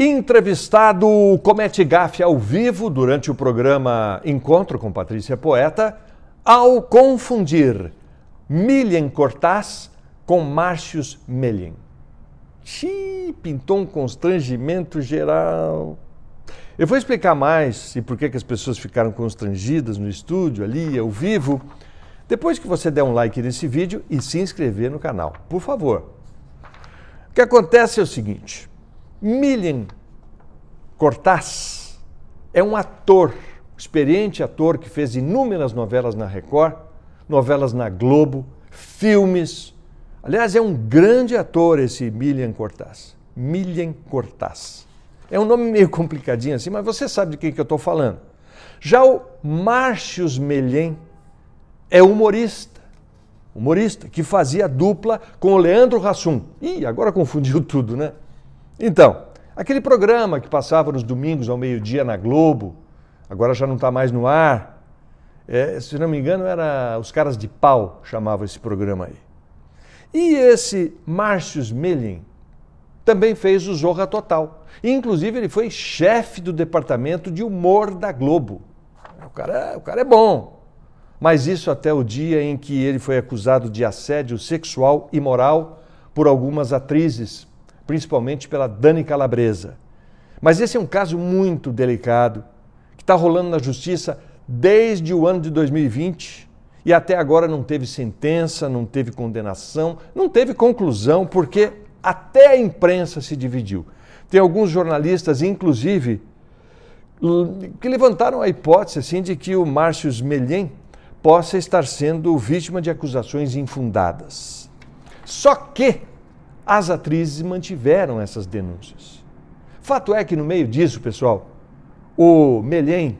Entrevistado comete gafe ao vivo durante o programa Encontro com Patrícia Poeta ao confundir Milhen Cortaz com Márcios Melin. Xiii, pintou um constrangimento geral. Eu vou explicar mais e por que as pessoas ficaram constrangidas no estúdio, ali, ao vivo, depois que você der um like nesse vídeo e se inscrever no canal. Por favor. O que acontece é o seguinte. Milen Cortaz é um ator, experiente ator que fez inúmeras novelas na Record, novelas na Globo, filmes. Aliás, é um grande ator esse Milen Cortaz. Milen Cortaz. É um nome meio complicadinho assim, mas você sabe de quem que eu estou falando. Já o Márcios Melhem é humorista. Humorista que fazia dupla com o Leandro Hassum. Ih, agora confundiu tudo, né? Então, aquele programa que passava nos domingos ao meio-dia na Globo, agora já não está mais no ar. É, se não me engano, era Os Caras de Pau chamava esse programa aí. E esse Márcio Smelling também fez o Zorra Total. Inclusive, ele foi chefe do departamento de humor da Globo. O cara, o cara é bom. Mas isso até o dia em que ele foi acusado de assédio sexual e moral por algumas atrizes principalmente pela Dani Calabresa. Mas esse é um caso muito delicado, que está rolando na justiça desde o ano de 2020 e até agora não teve sentença, não teve condenação, não teve conclusão, porque até a imprensa se dividiu. Tem alguns jornalistas, inclusive, que levantaram a hipótese assim, de que o Márcio Smelhen possa estar sendo vítima de acusações infundadas. Só que as atrizes mantiveram essas denúncias. Fato é que, no meio disso, pessoal, o Melhem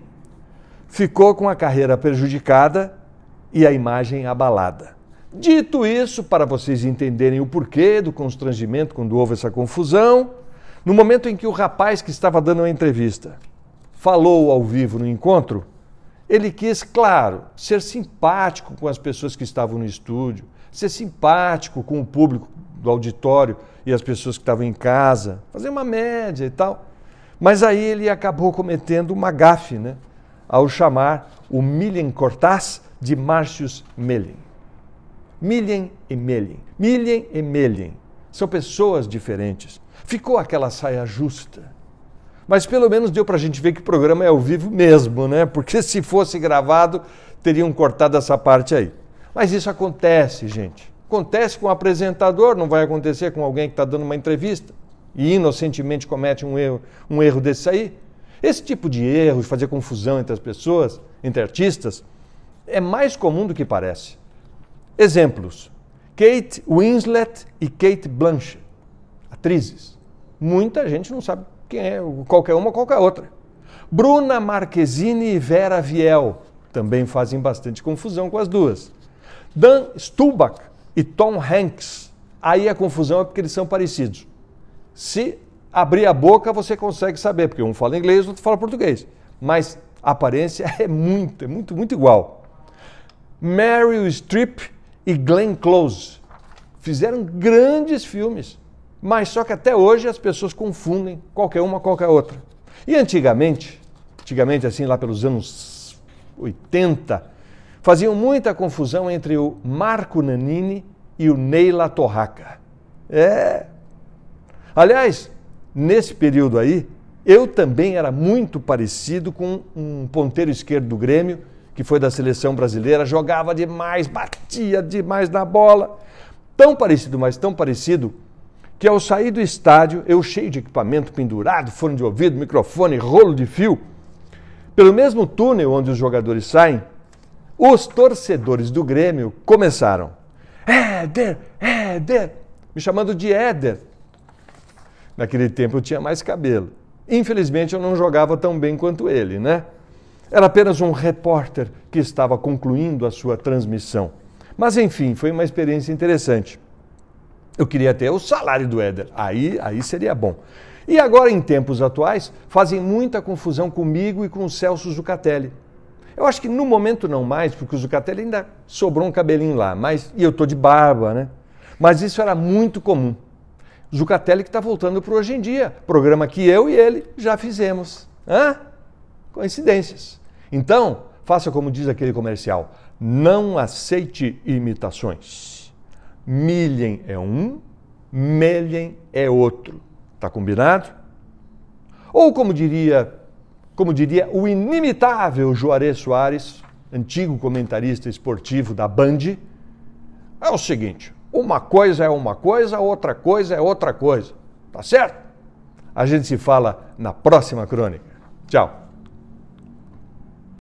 ficou com a carreira prejudicada e a imagem abalada. Dito isso, para vocês entenderem o porquê do constrangimento quando houve essa confusão, no momento em que o rapaz que estava dando a entrevista falou ao vivo no encontro, ele quis, claro, ser simpático com as pessoas que estavam no estúdio, ser simpático com o público do auditório e as pessoas que estavam em casa, fazer uma média e tal. Mas aí ele acabou cometendo uma gafe, né? Ao chamar o Milen Cortás de Március Melen. Millen e Melen. Millen e Melen. São pessoas diferentes. Ficou aquela saia justa. Mas pelo menos deu para a gente ver que o programa é ao vivo mesmo, né? Porque se fosse gravado, teriam cortado essa parte aí. Mas isso acontece, gente. Acontece com o um apresentador, não vai acontecer com alguém que está dando uma entrevista e inocentemente comete um erro, um erro desse aí. Esse tipo de erro, de fazer confusão entre as pessoas, entre artistas, é mais comum do que parece. Exemplos: Kate Winslet e Kate Blanchett, atrizes. Muita gente não sabe quem é, qualquer uma ou qualquer outra. Bruna Marquezine e Vera Viel também fazem bastante confusão com as duas. Dan Stubach e Tom Hanks. Aí a confusão é porque eles são parecidos. Se abrir a boca, você consegue saber, porque um fala inglês, outro fala português. Mas a aparência é muito, é muito, muito igual. Meryl Streep e Glenn Close fizeram grandes filmes, mas só que até hoje as pessoas confundem qualquer uma com qualquer outra. E antigamente, antigamente assim lá pelos anos 80, faziam muita confusão entre o Marco Nanini e o Neila Torraca. É. Aliás, nesse período aí, eu também era muito parecido com um ponteiro esquerdo do Grêmio, que foi da seleção brasileira, jogava demais, batia demais na bola. Tão parecido, mas tão parecido, que ao sair do estádio, eu cheio de equipamento pendurado, fone de ouvido, microfone, rolo de fio, pelo mesmo túnel onde os jogadores saem, os torcedores do Grêmio começaram: Éder, Éder, me chamando de Éder. Naquele tempo eu tinha mais cabelo. Infelizmente eu não jogava tão bem quanto ele, né? Era apenas um repórter que estava concluindo a sua transmissão. Mas enfim, foi uma experiência interessante. Eu queria ter o salário do Éder, aí, aí seria bom. E agora, em tempos atuais, fazem muita confusão comigo e com o Celso Zucatelli. Eu acho que no momento não mais, porque o Zucatelli ainda sobrou um cabelinho lá, mas e eu tô de barba, né? Mas isso era muito comum. Zucatelli que está voltando para hoje em dia, programa que eu e ele já fizemos. Hã? Coincidências. Então, faça como diz aquele comercial: não aceite imitações. Milhem é um, melhem é outro. Tá combinado? Ou como diria como diria o inimitável Juarez Soares, antigo comentarista esportivo da Band, é o seguinte: uma coisa é uma coisa, outra coisa é outra coisa. Tá certo? A gente se fala na próxima crônica. Tchau.